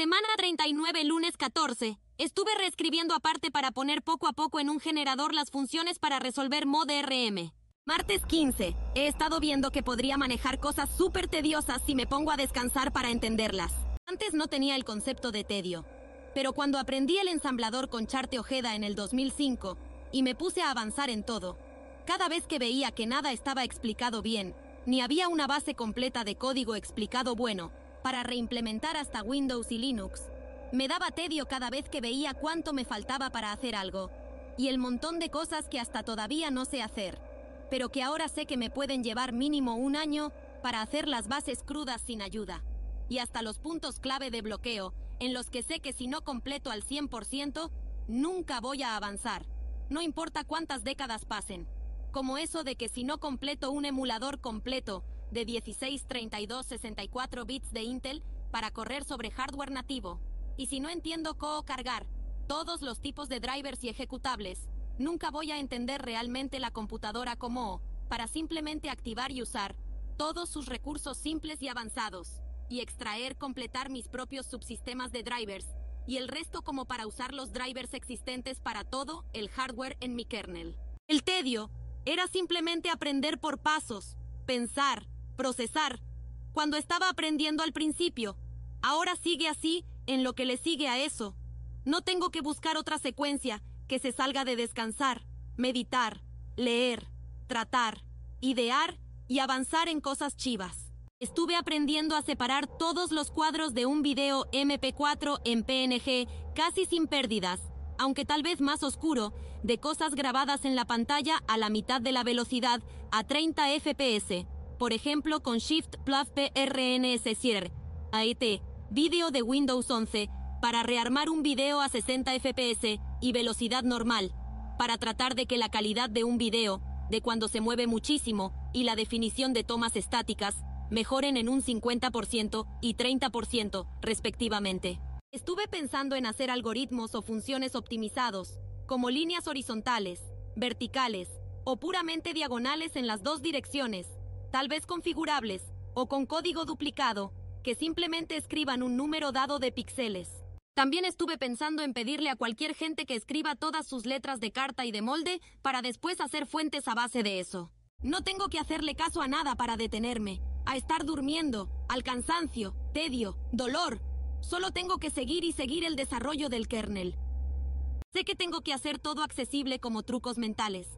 Semana 39, lunes 14. Estuve reescribiendo aparte para poner poco a poco en un generador las funciones para resolver mod RM. Martes 15. He estado viendo que podría manejar cosas súper tediosas si me pongo a descansar para entenderlas. Antes no tenía el concepto de tedio, pero cuando aprendí el ensamblador con Charte Ojeda en el 2005 y me puse a avanzar en todo, cada vez que veía que nada estaba explicado bien, ni había una base completa de código explicado bueno, para reimplementar hasta Windows y Linux. Me daba tedio cada vez que veía cuánto me faltaba para hacer algo, y el montón de cosas que hasta todavía no sé hacer, pero que ahora sé que me pueden llevar mínimo un año para hacer las bases crudas sin ayuda, y hasta los puntos clave de bloqueo, en los que sé que si no completo al 100%, nunca voy a avanzar, no importa cuántas décadas pasen, como eso de que si no completo un emulador completo, de 16 32 64 bits de Intel para correr sobre hardware nativo. Y si no entiendo cómo cargar todos los tipos de drivers y ejecutables, nunca voy a entender realmente la computadora como para simplemente activar y usar todos sus recursos simples y avanzados, y extraer, completar mis propios subsistemas de drivers, y el resto como para usar los drivers existentes para todo el hardware en mi kernel. El tedio era simplemente aprender por pasos, pensar, procesar. Cuando estaba aprendiendo al principio, ahora sigue así en lo que le sigue a eso. No tengo que buscar otra secuencia que se salga de descansar, meditar, leer, tratar, idear y avanzar en cosas chivas. Estuve aprendiendo a separar todos los cuadros de un video MP4 en PNG casi sin pérdidas, aunque tal vez más oscuro, de cosas grabadas en la pantalla a la mitad de la velocidad, a 30 FPS por ejemplo con Shift Plus PRNS Cierre, AET, vídeo de Windows 11, para rearmar un video a 60 FPS y velocidad normal, para tratar de que la calidad de un video, de cuando se mueve muchísimo, y la definición de tomas estáticas, mejoren en un 50% y 30%, respectivamente. Estuve pensando en hacer algoritmos o funciones optimizados, como líneas horizontales, verticales o puramente diagonales en las dos direcciones, tal vez configurables, o con código duplicado, que simplemente escriban un número dado de píxeles. También estuve pensando en pedirle a cualquier gente que escriba todas sus letras de carta y de molde para después hacer fuentes a base de eso. No tengo que hacerle caso a nada para detenerme, a estar durmiendo, al cansancio, tedio, dolor. Solo tengo que seguir y seguir el desarrollo del kernel. Sé que tengo que hacer todo accesible como trucos mentales,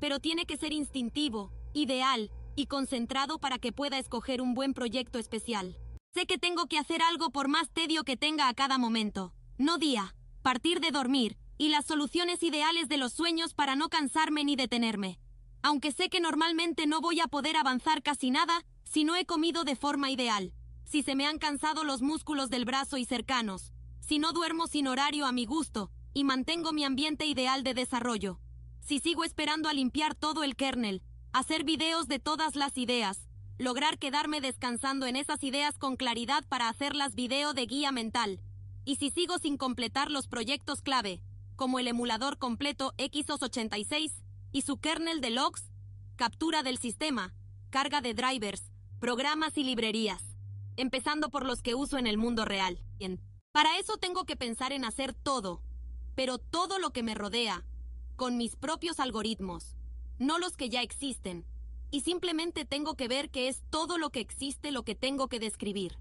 pero tiene que ser instintivo, ideal, y concentrado para que pueda escoger un buen proyecto especial. Sé que tengo que hacer algo por más tedio que tenga a cada momento. No día, partir de dormir y las soluciones ideales de los sueños para no cansarme ni detenerme. Aunque sé que normalmente no voy a poder avanzar casi nada si no he comido de forma ideal, si se me han cansado los músculos del brazo y cercanos, si no duermo sin horario a mi gusto y mantengo mi ambiente ideal de desarrollo, si sigo esperando a limpiar todo el kernel hacer videos de todas las ideas, lograr quedarme descansando en esas ideas con claridad para hacerlas video de guía mental. Y si sigo sin completar los proyectos clave, como el emulador completo x 86 y su kernel de logs, captura del sistema, carga de drivers, programas y librerías, empezando por los que uso en el mundo real. Para eso tengo que pensar en hacer todo, pero todo lo que me rodea, con mis propios algoritmos no los que ya existen, y simplemente tengo que ver que es todo lo que existe lo que tengo que describir.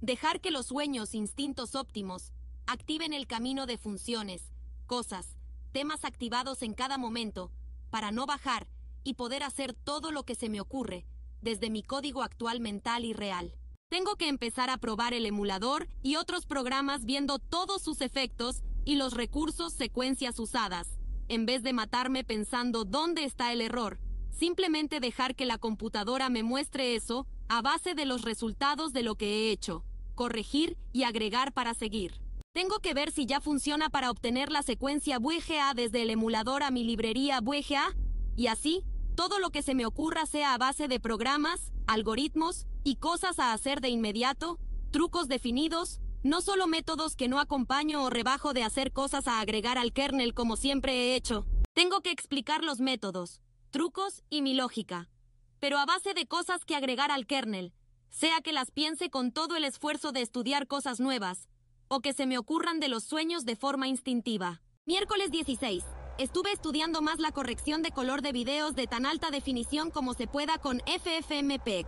Dejar que los sueños, instintos óptimos, activen el camino de funciones, cosas, temas activados en cada momento, para no bajar y poder hacer todo lo que se me ocurre, desde mi código actual mental y real. Tengo que empezar a probar el emulador y otros programas viendo todos sus efectos y los recursos secuencias usadas, en vez de matarme pensando dónde está el error, simplemente dejar que la computadora me muestre eso a base de los resultados de lo que he hecho, corregir y agregar para seguir. Tengo que ver si ya funciona para obtener la secuencia VGA desde el emulador a mi librería VGA, y así, todo lo que se me ocurra sea a base de programas, algoritmos y cosas a hacer de inmediato, trucos definidos, no solo métodos que no acompaño o rebajo de hacer cosas a agregar al kernel como siempre he hecho. Tengo que explicar los métodos, trucos y mi lógica. Pero a base de cosas que agregar al kernel, sea que las piense con todo el esfuerzo de estudiar cosas nuevas, o que se me ocurran de los sueños de forma instintiva. Miércoles 16. Estuve estudiando más la corrección de color de videos de tan alta definición como se pueda con FFmpeg,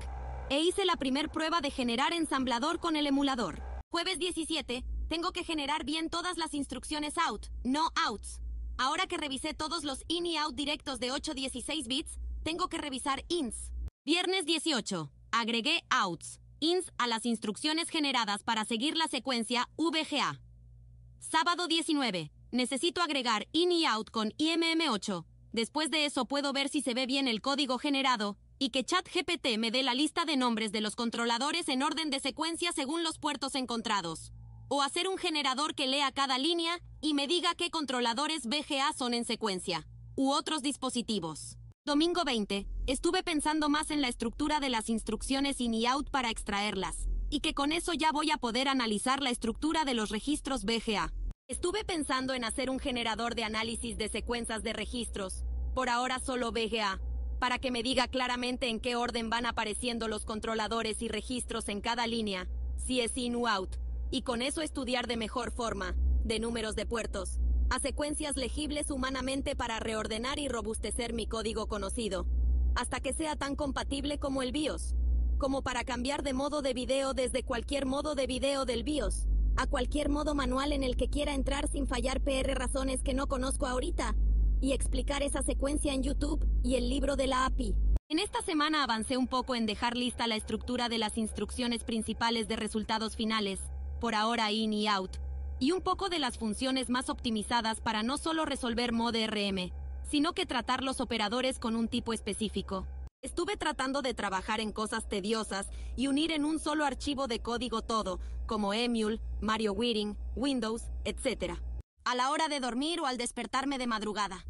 e hice la primer prueba de generar ensamblador con el emulador. Jueves 17, tengo que generar bien todas las instrucciones out, no outs. Ahora que revisé todos los in y out directos de 8-16 bits, tengo que revisar ins. Viernes 18, agregué outs, ins a las instrucciones generadas para seguir la secuencia VGA. Sábado 19, necesito agregar in y out con IMM8. Después de eso puedo ver si se ve bien el código generado y que ChatGPT me dé la lista de nombres de los controladores en orden de secuencia según los puertos encontrados. O hacer un generador que lea cada línea y me diga qué controladores BGA son en secuencia, u otros dispositivos. Domingo 20, estuve pensando más en la estructura de las instrucciones in y out para extraerlas, y que con eso ya voy a poder analizar la estructura de los registros BGA. Estuve pensando en hacer un generador de análisis de secuencias de registros, por ahora solo BGA, para que me diga claramente en qué orden van apareciendo los controladores y registros en cada línea, si es in u out, y con eso estudiar de mejor forma, de números de puertos, a secuencias legibles humanamente para reordenar y robustecer mi código conocido, hasta que sea tan compatible como el BIOS, como para cambiar de modo de video desde cualquier modo de video del BIOS, a cualquier modo manual en el que quiera entrar sin fallar PR razones que no conozco ahorita, y explicar esa secuencia en YouTube y el libro de la API. En esta semana avancé un poco en dejar lista la estructura de las instrucciones principales de resultados finales, por ahora in y out, y un poco de las funciones más optimizadas para no solo resolver Rm sino que tratar los operadores con un tipo específico. Estuve tratando de trabajar en cosas tediosas y unir en un solo archivo de código todo, como emul, Mario Wearing, Windows, etc a la hora de dormir o al despertarme de madrugada.